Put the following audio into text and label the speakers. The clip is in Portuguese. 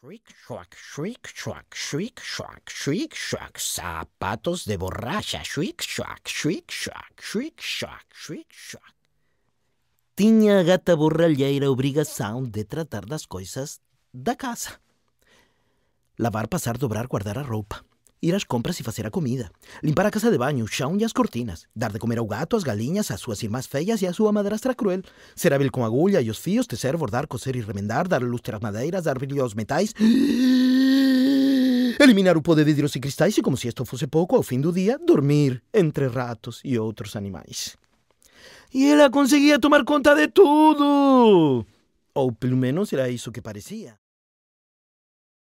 Speaker 1: Shriek, shuak, shriek, shuak, shriek, shuak, shriek, shuak, zapatos de borracha, shriek, shuak, shriek, shuak, shriek, shuak, shriek, shuak.
Speaker 2: Tiña a gata burra era obrigação de tratar das coisas da casa.
Speaker 3: Lavar, passar, dobrar, guardar a roupa. ir às compras e fazer a comida, limpar a casa de baño, o chão e as cortinas, dar de comer ao gato, às galinhas, às suas irmãs feias e à sua madrastra cruel, ser hábil com agulha e os fios, tecer, bordar, coser e remendar, dar lustre às madeiras, dar brilho aos metais... Eliminar o pó de vidros e cristais e, como se isto fosse pouco, ao fim do dia, dormir entre ratos e outros animais. E ela conseguia tomar conta de tudo! Ou pelo menos era isso que parecia.